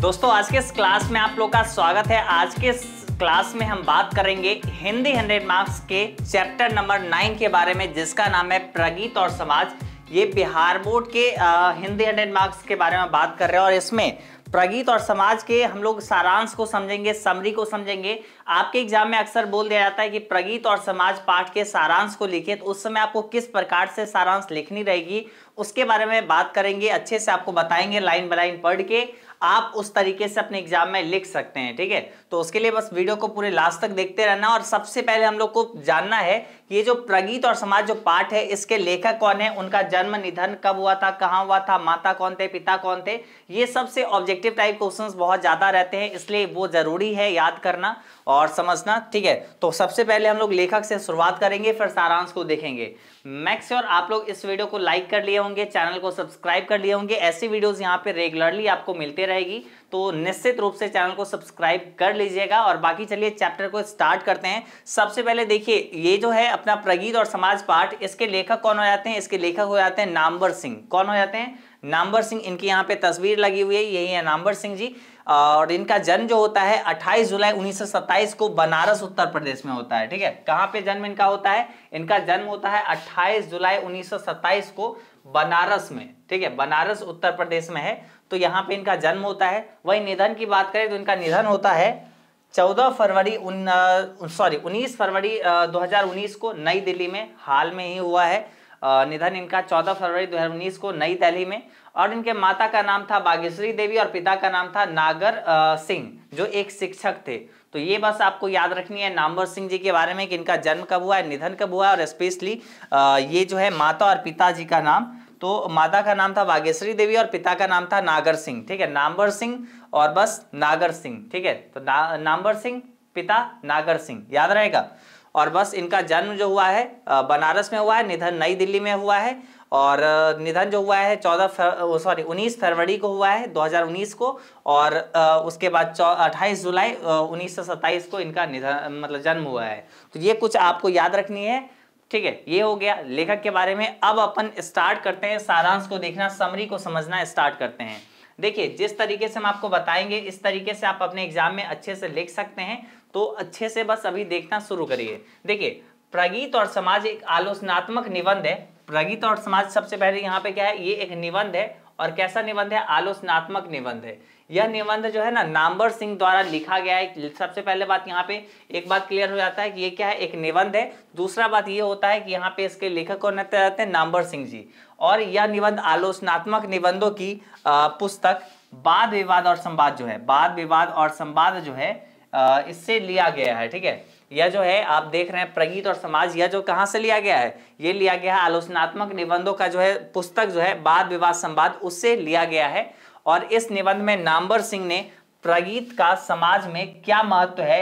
दोस्तों आज के इस क्लास में आप लोग का स्वागत है आज के इस क्लास में हम बात करेंगे हिंदी हंड्रेड मार्क्स के चैप्टर नंबर नाइन के बारे में जिसका नाम है प्रगीत और समाज ये बिहार बोर्ड के आ, हिंदी हंड्रेड मार्क्स के बारे में बात कर रहे हैं और इसमें प्रगीत और समाज के हम लोग सारांश को समझेंगे समरी को समझेंगे आपके एग्जाम में अक्सर बोल दिया जाता है कि प्रगीत और समाज पाठ के सारांश को लिखे तो उस समय आपको किस प्रकार से सारांश लिखनी रहेगी उसके बारे में बात करेंगे अच्छे से आपको बताएंगे लाइन बाई लाइन पढ़ के आप उस तरीके से अपने एग्जाम में लिख सकते हैं ठीक है तो उसके लिए बस वीडियो को पूरे लास्ट तक देखते रहना और सबसे पहले हम लोग को जानना है कि ये जो प्रगीत और समाज जो पाठ है इसके लेखक कौन है उनका जन्म निधन कब हुआ था कहाँ हुआ था माता कौन थे पिता कौन थे ये सबसे ऑब्जेक्टिव टाइप क्वेश्चंस बहुत ज़्यादा रहते हैं इसलिए वो ज़रूरी है याद करना और समझना ठीक है तो सबसे पहले हम लोग लेखक से शुरुआत करेंगे फिर सारांश को देखेंगे मैक्स और आप लोग इस वीडियो को लाइक कर लिए होंगे चैनल को सब्सक्राइब कर लिए होंगे ऐसी वीडियोज़ यहाँ पर रेगुलरली आपको मिलते रहेगी तो निश्चित रूप से चैनल को सब्सक्राइब कर लीजिएगा और बाकी चलिए चैप्टर को स्टार्ट करते हैं सबसे पहले देखिए ये जो है अपना प्रगीत और समाज पाठ इसके लेखक कौन हो जाते हैं इसके लेखक हो जाते हैं नामवर सिंह कौन हो जाते हैं नामवर सिंह इनकी यहाँ पे तस्वीर लगी हुई है यही है नामवर सिंह जी और इनका जन्म जो होता है 28 जुलाई 1927 को बनारस उत्तर प्रदेश में होता है ठीक है कहाँ पे जन्म इनका होता है इनका जन्म होता है 28 जुलाई 1927 को बनारस में ठीक है बनारस उत्तर प्रदेश में है तो यहाँ पे इनका जन्म होता है वही निधन की बात करें तो इनका निधन होता है चौदह फरवरी सॉरी उन्नीस फरवरी दो हज़ार उन्नीस को नई दिल्ली में हाल में ही हुआ है निधन इनका चौदह फरवरी दो हज़ार उन्नीस को नई दिल्ली में और इनके माता का नाम था बागेश्वरी देवी और पिता का नाम था नागर सिंह जो एक शिक्षक थे तो ये बस आपको याद रखनी है नामवर सिंह जी के बारे में कि इनका जन्म कब हुआ है निधन कब हुआ है और स्पेशली ये जो है माता और पिताजी का नाम तो माता का नाम था बागेश्वरी देवी और पिता का नाम था नागर सिंह ठीक है नामवर सिंह और बस नागर सिंह ठीक है तो ना, नामवर सिंह पिता नागर सिंह याद रहेगा और बस इनका जन्म जो हुआ है बनारस में हुआ है निधन नई दिल्ली में हुआ है और निधन जो हुआ है चौदह सॉरी उन्नीस फरवरी को हुआ है 2019 को और उसके बाद अट्ठाईस जुलाई उन्नीस को इनका निधन मतलब जन्म हुआ है तो ये कुछ आपको याद रखनी है ठीक है ये हो गया लेखक के बारे में अब अपन स्टार्ट करते हैं सारांश को देखना समरी को समझना स्टार्ट करते हैं देखिए जिस तरीके से हम आपको बताएंगे इस तरीके से आप अपने एग्जाम में अच्छे से लिख सकते हैं तो अच्छे से बस अभी देखना शुरू करिए देखिए प्रगीत और समाज एक आलोचनात्मक निबंध है प्रगीत और समाज सबसे पहले यहाँ पे क्या है ये एक निबंध है और कैसा निबंध है आलोचनात्मक निबंध है यह निबंध जो है ना नाम्बर सिंह द्वारा लिखा गया है सबसे पहले बात यहाँ पे एक बात क्लियर हो जाता है कि ये क्या है एक निबंध है दूसरा बात ये होता है कि यहाँ पे इसके लेखक कौन रहते हैं नामवर सिंह जी और यह निबंध आलोचनात्मक निबंधों की पुस्तक वाद विवाद और संवाद जो है वाद विवाद और संवाद जो है इससे लिया गया है ठीक है यह जो है आप देख रहे हैं प्रगीत और समाज यह जो कहाँ से लिया गया है ये लिया गया है आलोचनात्मक निबंधों का जो है पुस्तक जो है वाद विवाद संवाद उससे लिया गया है और इस निबंध में नामवर सिंह ने प्रगीत का समाज में क्या महत्व है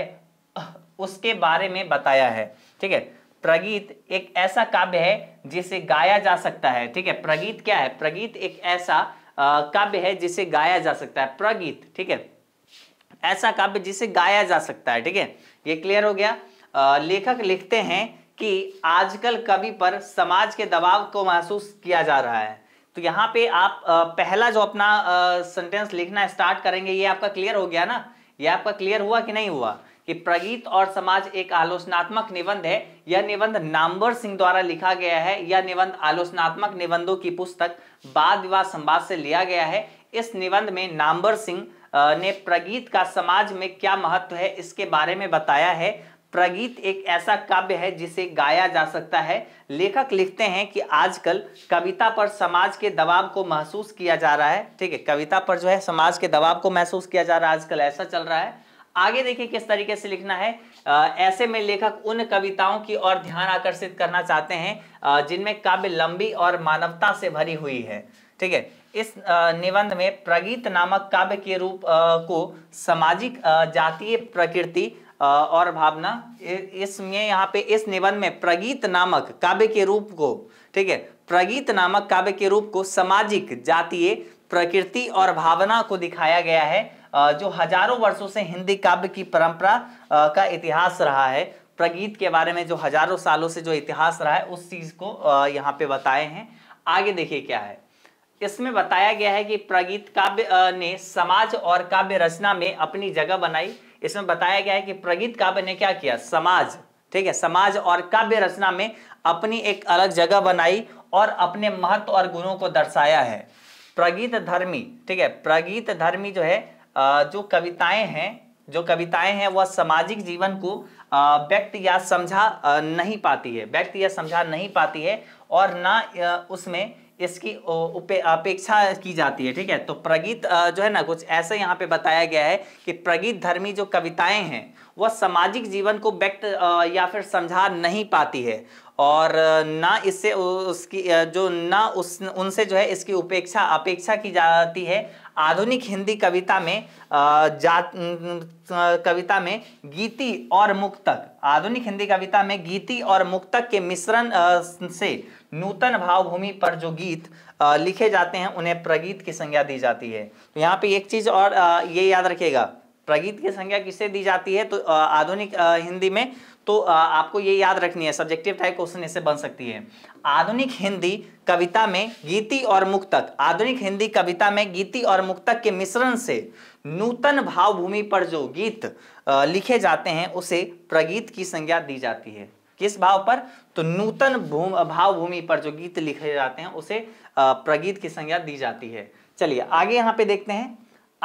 उसके बारे में बताया है ठीक है प्रगीत एक ऐसा काव्य है जिसे गाया जा सकता है ठीक है प्रगीत क्या है प्रगीत एक ऐसा काव्य है जिसे गाया जा सकता है प्रगीत ठीक है ऐसा काव्य जिसे गाया जा सकता है ठीक है ये क्लियर हो गया आ, लेखक लिखते हैं कि आजकल कवि पर समाज के दबाव को महसूस किया जा रहा है तो यहाँ पे आप पहला जो अपना सेंटेंस लिखना स्टार्ट करेंगे ये आपका क्लियर हो गया ना ये आपका क्लियर हुआ कि नहीं हुआ कि प्रगीत और समाज एक आलोचनात्मक निबंध है यह निबंध नामवर सिंह द्वारा लिखा गया है यह निबंध आलोचनात्मक निबंधों की पुस्तक वाद विवाद संवाद से लिया गया है इस निबंध में नामवर सिंह ने प्रगीत का समाज में क्या महत्व है इसके बारे में बताया है प्रगीत एक ऐसा काव्य है जिसे गाया जा सकता है लेखक लिखते हैं कि आजकल कविता पर समाज के दबाव को महसूस किया जा रहा है ठीक है कविता पर जो है समाज के दबाव को महसूस किया जा रहा है आजकल ऐसा चल रहा है आगे देखिए किस तरीके से लिखना है आ, ऐसे में लेखक उन कविताओं की ओर ध्यान आकर्षित करना चाहते हैं जिनमें काव्य लंबी और मानवता से भरी हुई है ठीक है इस निबंध में प्रगीत नामक काव्य के रूप को सामाजिक जातीय प्रकृति और भावना इसमें यहाँ पे इस निबंध में प्रगीत नामक काव्य के रूप को ठीक है प्रगीत नामक काव्य के रूप को सामाजिक जातीय प्रकृति और भावना को दिखाया गया है जो हजारों वर्षों से हिंदी काव्य की परंपरा का इतिहास रहा है प्रगीत के बारे में जो हजारों सालों से जो इतिहास रहा है उस चीज को यहाँ पे बताए हैं आगे देखिए क्या है इसमें बताया गया है कि प्रगीत काव्य ने समाज और काव्य रचना में अपनी जगह बनाई इसमें बताया गया है कि प्रगीत काव्य ने क्या किया समाज ठीक है समाज और काव्य रचना में अपनी एक अलग जगह बनाई और अपने महत्व और गुणों को दर्शाया है प्रगीत धर्मी ठीक है प्रगीत धर्मी जो है जो कविताएं हैं जो कविताएं हैं वह सामाजिक जीवन को व्यक्त या समझा नहीं पाती है व्यक्त या समझा नहीं पाती है और ना उसमें इसकी अपेक्षा की जाती है ठीक है तो प्रगीत जो है ना कुछ ऐसे यहाँ पे बताया गया है कि प्रगीत धर्मी जो कविताएं हैं वह सामाजिक जीवन को व्यक्त या फिर समझा नहीं पाती है और ना इससे उसकी जो ना उस उनसे जो है इसकी उपेक्षा अपेक्षा की जाती है आधुनिक हिंदी कविता में जा कविता में गीति और मुक्तक आधुनिक हिंदी कविता में गीति और मुक्तक के मिश्रण से नूतन भावभूमि पर जो गीत लिखे जाते हैं उन्हें प्रगीत की संज्ञा दी जाती है तो यहाँ पे एक चीज़ और ये याद रखिएगा प्रगीत की संज्ञा किससे दी जाती है तो आधुनिक हिंदी में तो आपको ये याद रखनी है सब्जेक्टिव टाइप क्वेश्चन इससे बन सकती है आधुनिक हिंदी कविता में गीति और मुक्तक आधुनिक हिंदी कविता में गीति और मुक्तक के मिश्रण से नूतन भावभूमि पर जो गीत लिखे जाते हैं उसे प्रगीत की संज्ञा दी जाती है किस भाव पर तो नूतन भावभूमि पर जो गीत लिखे जाते हैं उसे प्रगीत की संज्ञा दी जाती है चलिए आगे यहाँ पे देखते हैं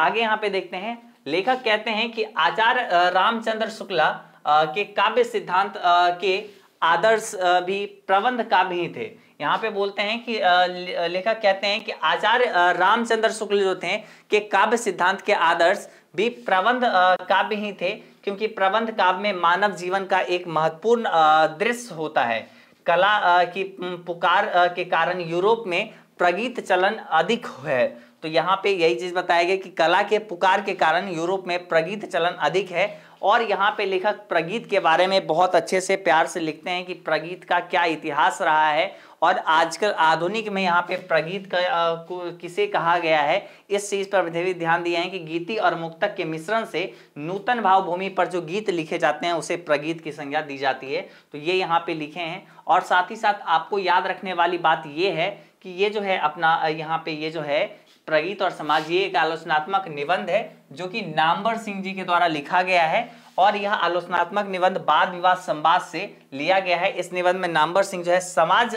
आगे यहाँ पे देखते हैं लेखक कहते हैं कि आचार्य रामचंद्र शुक्ला के काव्य सिद्धांत के आदर्श भी प्रबंध काव्य ही थे यहाँ पे बोलते हैं कि लेखक कहते हैं कि आचार्य रामचंद्र शुक्ल जो थे के काव्य सिद्धांत के आदर्श भी प्रबंध काव्य ही थे क्योंकि प्रबंध काव्य में मानव जीवन का एक महत्वपूर्ण दृश्य होता है कला की पुकार के कारण यूरोप में प्रगीत चलन अधिक है तो यहाँ पे यही चीज बताया गया कि कला के पुकार के कारण यूरोप में प्रगीत चलन अधिक है और यहाँ पे लेखक प्रगीत के बारे में बहुत अच्छे से प्यार से लिखते हैं कि प्रगीत का क्या इतिहास रहा है और आजकल आधुनिक में यहाँ पे प्रगीत का आ, किसे कहा गया है इस चीज पर भी ध्यान दिया है कि गीति और मुक्तक के मिश्रण से नूतन भावभूमि पर जो गीत लिखे जाते हैं उसे प्रगीत की संज्ञा दी जाती है तो ये यहाँ पे लिखे हैं और साथ ही साथ आपको याद रखने वाली बात ये है कि ये जो है अपना यहाँ पे ये जो है प्रगीत और समाज ये एक आलोचनात्मक निबंध है जो कि नामवर सिंह जी के द्वारा लिखा गया है और यह आलोचनात्मक निबंध बाद विवाद संवाद से लिया गया है इस निबंध में नामवर सिंह जो है समाज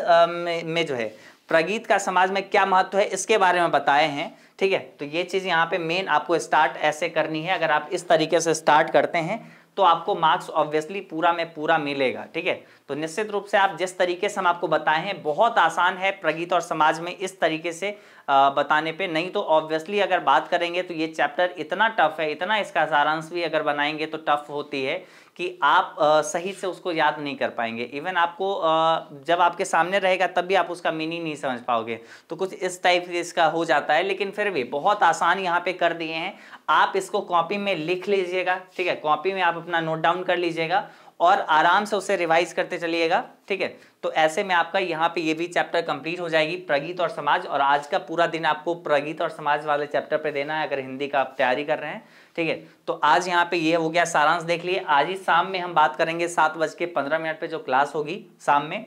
में जो है प्रगीत का समाज में क्या महत्व है इसके बारे में बताए हैं ठीक है तो ये चीज़ यहाँ पे मेन आपको स्टार्ट ऐसे करनी है अगर आप इस तरीके से स्टार्ट करते हैं तो आपको मार्क्स ऑब्वियसली पूरा में पूरा मिलेगा ठीक है तो निश्चित रूप से आप जिस तरीके से हम आपको बताए हैं बहुत आसान है प्रगीत और समाज में इस तरीके से बताने पे नहीं तो ऑब्वियसली अगर बात करेंगे तो ये चैप्टर इतना टफ है इतना इसका सारांश भी अगर बनाएंगे तो टफ होती है कि आप सही से उसको याद नहीं कर पाएंगे इवन आपको जब आपके सामने रहेगा तब भी आप उसका मीनिंग नहीं समझ पाओगे तो कुछ इस टाइप से इसका हो जाता है लेकिन फिर भी बहुत आसान यहाँ पे कर दिए हैं आप इसको कॉपी में लिख लीजिएगा ठीक है कॉपी में आप अपना नोट डाउन कर लीजिएगा और आराम से उसे रिवाइज करते चलिएगा ठीक है तो ऐसे में आपका यहाँ पे ये भी चैप्टर कंप्लीट हो जाएगी प्रगीत और समाज और आज का पूरा दिन आपको प्रगीत और समाज वाले चैप्टर पे देना है अगर हिंदी का आप तैयारी कर रहे हैं ठीक है तो आज यहाँ पे ये हो गया सारांश देख लिए आज ही शाम में हम बात करेंगे सात बज के पंद्रह मिनट पर जो क्लास होगी शाम में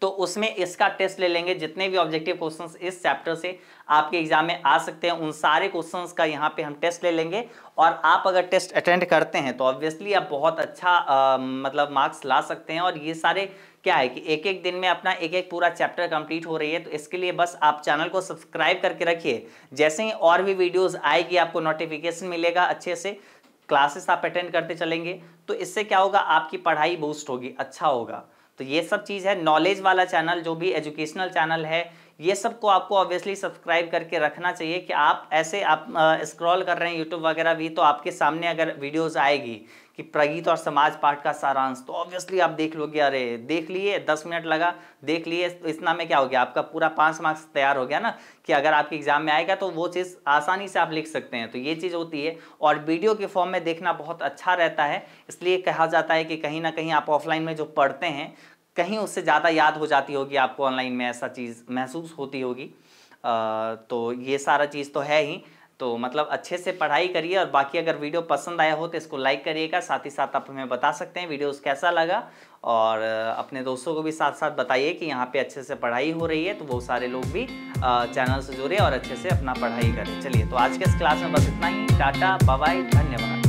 तो उसमें इसका टेस्ट ले लेंगे जितने भी ऑब्जेक्टिव क्वेश्चंस इस चैप्टर से आपके एग्जाम में आ सकते हैं उन सारे क्वेश्चंस का यहाँ पे हम टेस्ट ले लेंगे और आप अगर टेस्ट अटेंड करते हैं तो ऑब्वियसली आप बहुत अच्छा आ, मतलब मार्क्स ला सकते हैं और ये सारे क्या है कि एक एक दिन में अपना एक एक पूरा चैप्टर कंप्लीट हो रही है तो इसके लिए बस आप चैनल को सब्सक्राइब करके रखिए जैसे ही और भी वीडियोस आएगी आपको नोटिफिकेशन मिलेगा अच्छे से क्लासेस आप अटेंड करते चलेंगे तो इससे क्या होगा आपकी पढ़ाई बूस्ट होगी अच्छा होगा तो ये सब चीज़ है नॉलेज वाला चैनल जो भी एजुकेशनल चैनल है ये सब को आपको ऑब्वियसली सब्सक्राइब करके रखना चाहिए कि आप ऐसे आप स्क्रॉल कर रहे हैं यूट्यूब वगैरह भी तो आपके सामने अगर वीडियोज़ आएगी कि प्रगीत और समाज पाठ का सारांश तो ऑब्वियसली आप देख लोगे अरे देख लिए दस मिनट लगा देख लिए तो इतना में क्या हो गया आपका पूरा पाँच मार्क्स तैयार हो गया ना कि अगर आपके एग्जाम में आएगा तो वो चीज़ आसानी से आप लिख सकते हैं तो ये चीज़ होती है और वीडियो के फॉर्म में देखना बहुत अच्छा रहता है इसलिए कहा जाता है कि कहीं ना कहीं आप ऑफलाइन में जो पढ़ते हैं कहीं उससे ज़्यादा याद हो जाती होगी आपको ऑनलाइन में ऐसा चीज़ महसूस होती होगी तो ये सारा चीज़ तो है ही तो मतलब अच्छे से पढ़ाई करिए और बाकी अगर वीडियो पसंद आया हो तो इसको लाइक करिएगा साथ ही साथ आप हमें बता सकते हैं वीडियोस कैसा लगा और अपने दोस्तों को भी साथ साथ बताइए कि यहाँ पे अच्छे से पढ़ाई हो रही है तो वो सारे लोग भी चैनल से जुड़े और अच्छे से अपना पढ़ाई करें चलिए तो आज के इस क्लास में बस इतना ही टाटा बाबाई धन्यवाद